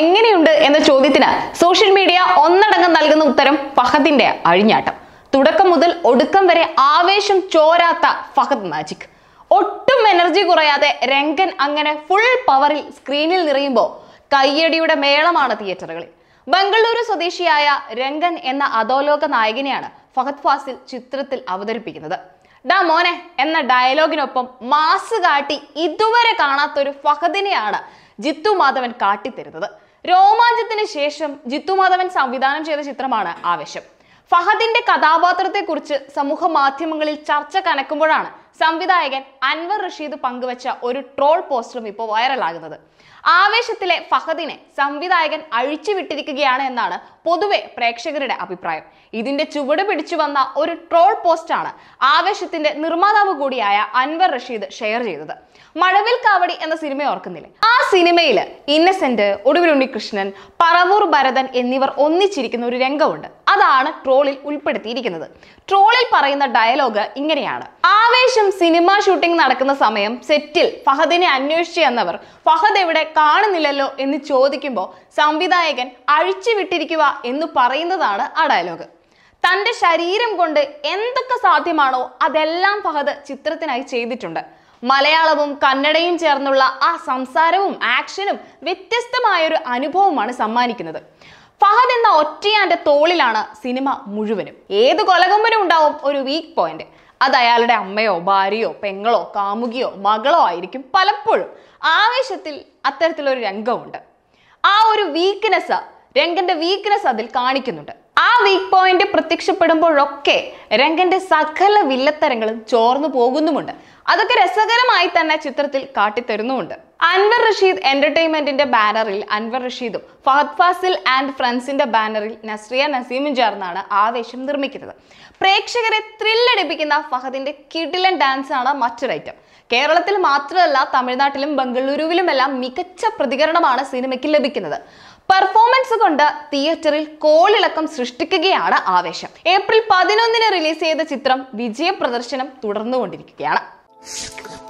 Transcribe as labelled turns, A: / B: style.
A: എങ്ങനെയുണ്ട് എന്ന ചോദ്യത്തിന് സോഷ്യൽ മീഡിയ ഒന്നടങ്കം നൽകുന്ന ഉത്തരം ഫഹദിന്റെ അഴിഞ്ഞാട്ടം തുടക്കം മുതൽ ഒടുക്കം വരെ ആവേശം ചോരാത്ത ഫഹദ് മാജിക് ഒട്ടും എനർജി കുറയാതെ രംഗൻ അങ്ങനെ ഫുൾ പവറിൽ സ്ക്രീനിൽ നിറയുമ്പോൾ കയ്യടിയുടെ മേളമാണ് തിയേറ്ററുകളിൽ ബംഗളൂരു സ്വദേശിയായ രംഗൻ എന്ന അധോലോക നായകനെയാണ് ഫഹദ് ഫാസിൽ ചിത്രത്തിൽ അവതരിപ്പിക്കുന്നത് ഡാ മോനെ എന്ന ഡയലോഗിനൊപ്പം മാസ് കാട്ടി ഇതുവരെ കാണാത്തൊരു ഫഹദിനെയാണ് ജിത്തു മാധവൻ കാട്ടിത്തരുന്നത് രോമാഞ്ചത്തിന് ശേഷം ജിത്തു മാധവൻ സംവിധാനം ചെയ്ത ചിത്രമാണ് ആവേശം ഫഹദിന്റെ കഥാപാത്രത്തെക്കുറിച്ച് സമൂഹ മാധ്യമങ്ങളിൽ ചർച്ച കനക്കുമ്പോഴാണ് സംവിധായകൻ അൻവർ റഷീദ് പങ്കുവച്ച ഒരു ട്രോൾ പോസ്റ്ററും ഇപ്പോൾ വൈറലാകുന്നത് ആവേശത്തിലെ ഫഹദിനെ സംവിധായകൻ അഴിച്ചു വിട്ടിരിക്കുകയാണ് എന്നാണ് പൊതുവെ പ്രേക്ഷകരുടെ അഭിപ്രായം ഇതിന്റെ ചുവട് പിടിച്ചു വന്ന ഒരു ട്രോൾ പോസ്റ്റാണ് ആവേശത്തിന്റെ നിർമ്മാതാവ് കൂടിയായ അൻവർ റഷീദ് ഷെയർ ചെയ്തത് മഴവിൽ കാവടി എന്ന സിനിമ ഓർക്കുന്നില്ലേ ആ സിനിമയിൽ ഇന്നസെന്റ് ഒടുവിൽ ഉണ്ണികൃഷ്ണൻ പറവൂർ ഭരതൻ എന്നിവർ ഒന്നിച്ചിരിക്കുന്ന ഒരു രംഗമുണ്ട് അതാണ് ട്രോളിൽ ഉൾപ്പെടുത്തിയിരിക്കുന്നത് ട്രോളിൽ പറയുന്ന ഡയലോഗ് ഇങ്ങനെയാണ് ആവേശം സിനിമ ഷൂട്ടിംഗ് നടക്കുന്ന സമയം സെറ്റിൽ ഫഹദിനെ അന്വേഷിച്ചു എന്നവർ ഫഹദ് എവിടെ കാണുന്നില്ലല്ലോ എന്ന് ചോദിക്കുമ്പോൾ സംവിധായകൻ അഴിച്ചുവിട്ടിരിക്കുക എന്ന് പറയുന്നതാണ് ആ ഡയലോഗ് തന്റെ ശരീരം കൊണ്ട് എന്തൊക്കെ സാധ്യമാണോ അതെല്ലാം ഫഹദ് ചിത്രത്തിനായി ചെയ്തിട്ടുണ്ട് മലയാളവും കന്നഡയും ചേർന്നുള്ള ആ സംസാരവും ആക്ഷനും വ്യത്യസ്തമായൊരു അനുഭവമാണ് സമ്മാനിക്കുന്നത് ഫഹദ് എന്ന ഒറ്റയാന്റെ തോളിലാണ് സിനിമ മുഴുവനും ഏത് കൊലകമ്പനും ഉണ്ടാവും ഒരു വീക്ക് പോയിന്റ് അത് അയാളുടെ അമ്മയോ ഭാര്യയോ പെങ്ങളോ കാമുകിയോ മകളോ ആയിരിക്കും പലപ്പോഴും ആവേശത്തിൽ അത്തരത്തിലൊരു രംഗമുണ്ട് ആ ഒരു വീക്ക്നെസ് രംഗന്റെ വീക്ക്നെസ് അതിൽ കാണിക്കുന്നുണ്ട് ആ വീക്ക് പോയിന്റ് പ്രത്യക്ഷപ്പെടുമ്പോഴൊക്കെ രംഗന്റെ സകല വില്ലത്തരങ്ങളും ചോർന്നു പോകുന്നുമുണ്ട് അതൊക്കെ രസകരമായി തന്നെ ചിത്രത്തിൽ കാട്ടിത്തരുന്നുമുണ്ട് അൻവർ റഷീദ് എന്റർടൈൻമെന്റിന്റെ ബാനറിൽ അൻവർ റഷീദും ഫഹദ് ഫാസിൽ ആൻഡ് ഫ്രണ്ട്സിന്റെ ബാനറിൽ നസ്രിയ നസീമും ചേർന്നാണ് ആവേശം നിർമ്മിക്കുന്നത് പ്രേക്ഷകരെ ത്രില്ലടിപ്പിക്കുന്ന ഫഹദിന്റെ കിടിലൻ ഡാൻസ് ആണ് മറ്റൊരു ഐറ്റം കേരളത്തിൽ മാത്രമല്ല തമിഴ്നാട്ടിലും ബംഗളൂരുവിലുമെല്ലാം മികച്ച പ്രതികരണമാണ് സിനിമയ്ക്ക് ലഭിക്കുന്നത് പെർഫോമൻസ് കൊണ്ട് തിയേറ്ററിൽ കോളിളക്കം സൃഷ്ടിക്കുകയാണ് ആവേശം ഏപ്രിൽ പതിനൊന്നിന് റിലീസ് ചെയ്ത ചിത്രം വിജയ പ്രദർശനം തുടർന്നുകൊണ്ടിരിക്കുകയാണ്